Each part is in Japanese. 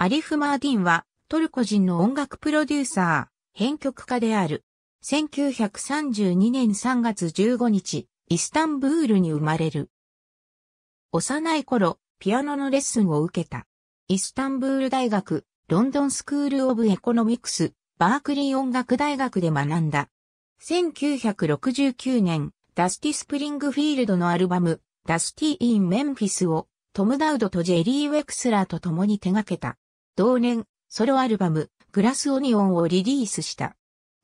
アリフ・マーディンはトルコ人の音楽プロデューサー、編曲家である。1932年3月15日、イスタンブールに生まれる。幼い頃、ピアノのレッスンを受けた。イスタンブール大学、ロンドンスクール・オブ・エコノミクス、バークリー音楽大学で学んだ。1969年、ダスティ・スプリングフィールドのアルバム、ダスティ・イン・メンフィスをトム・ダウドとジェリー・ウェクスラーと共に手掛けた。同年、ソロアルバム、グラスオニオンをリリースした。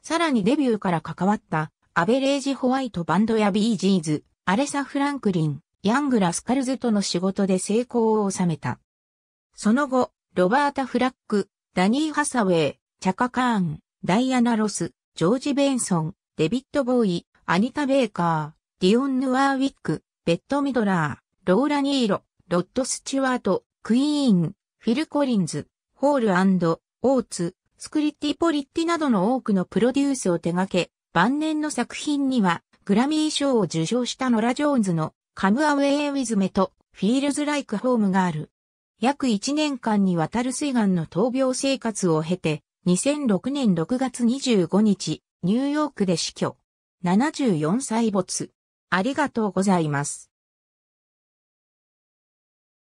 さらにデビューから関わった、アベレージホワイトバンドやビージーズ、アレサ・フランクリン、ヤング・ラスカルズとの仕事で成功を収めた。その後、ロバータ・フラック、ダニー・ハサウェイ、チャカ・カーン、ダイアナ・ロス、ジョージ・ベンソン、デビッド・ボーイ、アニタ・ベイカー、ディオン・ヌアー・ウィック、ベッド・ミドラー、ローラ・ニーロ、ロッド・スチュワート、クイーン、フィル・コリンズ、ホールオーツ、スクリッティポリッティなどの多くのプロデュースを手掛け、晩年の作品にはグラミー賞を受賞したノラ・ジョーンズのカムアウェイ・ウィズ・メとフィールズ・ライク・ホームがある。約1年間にわたる水岸の闘病生活を経て、2006年6月25日、ニューヨークで死去。74歳没。ありがとうございます。